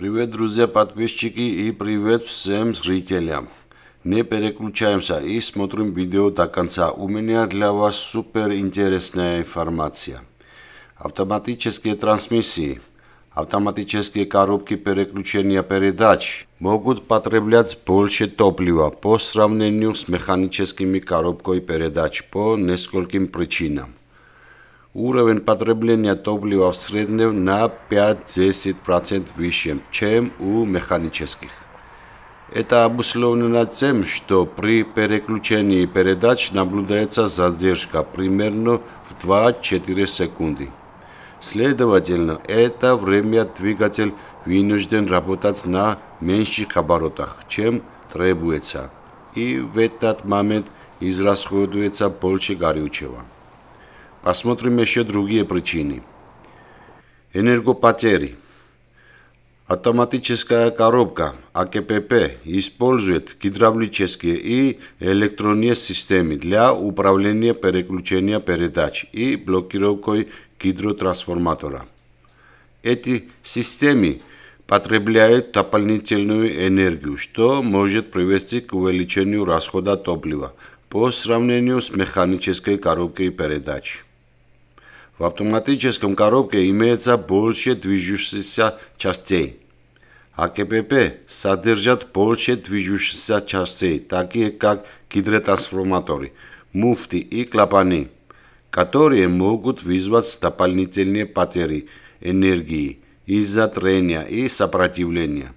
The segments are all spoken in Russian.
Привет, друзья, подписчики и привет всем зрителям. Не переключаемся и смотрим видео до конца. У меня для вас супер интересная информация. Автоматические трансмиссии, автоматические коробки переключения передач могут потреблять больше топлива по сравнению с механическими коробкой передач по нескольким причинам. Уровень потребления топлива в среднем на 5-10% выше, чем у механических. Это обусловлено тем, что при переключении передач наблюдается задержка примерно в 2-4 секунды. Следовательно, это время двигатель вынужден работать на меньших оборотах, чем требуется, и в этот момент израсходуется больше горючего. Посмотрим еще другие причины. Энергопотери. Автоматическая коробка АКПП использует гидравлические и электронные системы для управления переключения передач и блокировкой гидротрансформатора. Эти системы потребляют дополнительную энергию, что может привести к увеличению расхода топлива по сравнению с механической коробкой передач. В автоматическом коробке имеется больше движущихся частей. АКПП КПП содержат больше движущихся частей, такие как гидротрансформаторы, муфты и клапаны, которые могут вызвать дополнительные потери энергии из-за трения и сопротивления.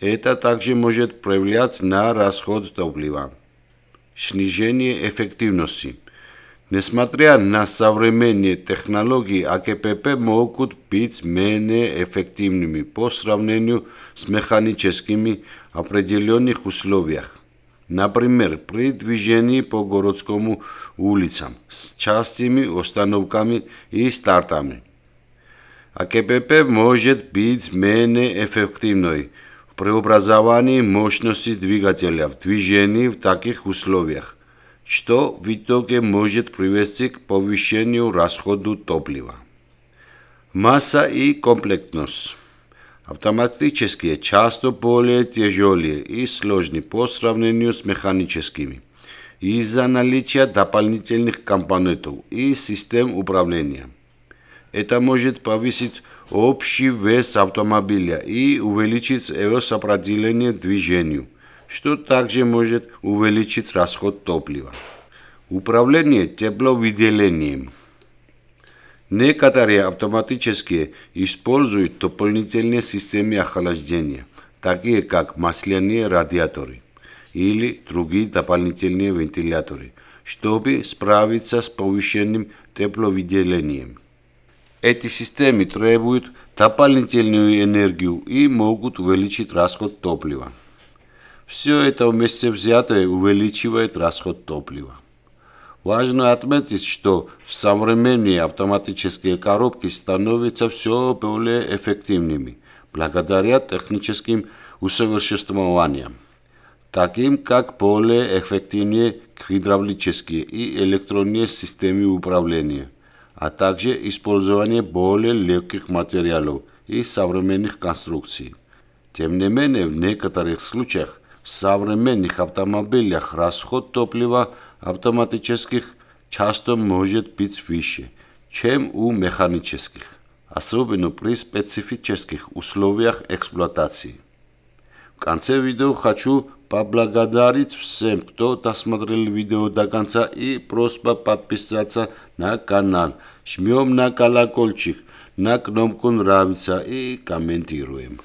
Это также может проявляться на расход топлива. Снижение эффективности – Несмотря на современные технологии, АКПП могут быть менее эффективными по сравнению с механическими определенных условиях. Например, при движении по городскому улицам с частыми остановками и стартами. АКПП может быть менее эффективной в преобразовании мощности двигателя в движении в таких условиях – что в итоге может привести к повышению расходу топлива. Масса и комплектность. Автоматические часто более тяжелые и сложные по сравнению с механическими из-за наличия дополнительных компонентов и систем управления. Это может повысить общий вес автомобиля и увеличить его сопротивление движению, что также может увеличить расход топлива. Управление тепловыделением. Некоторые автоматически используют дополнительные системы охлаждения, такие как масляные радиаторы или другие дополнительные вентиляторы, чтобы справиться с повышенным тепловыделением. Эти системы требуют дополнительную энергию и могут увеличить расход топлива. Все это вместе взятое увеличивает расход топлива. Важно отметить, что в современные автоматические коробки становятся все более эффективными благодаря техническим усовершенствованиям, таким как более эффективные гидравлические и электронные системы управления, а также использование более легких материалов и современных конструкций. Тем не менее, в некоторых случаях современных автомобилях расход топлива автоматически часто может быть выше, чем у механических, особенно при специфических условиях эксплуатации. В конце видео хочу поблагодарить всем, кто досмотрел видео до конца и просьба подписаться на канал. Жмем на колокольчик, на кнопку нравится и комментируем.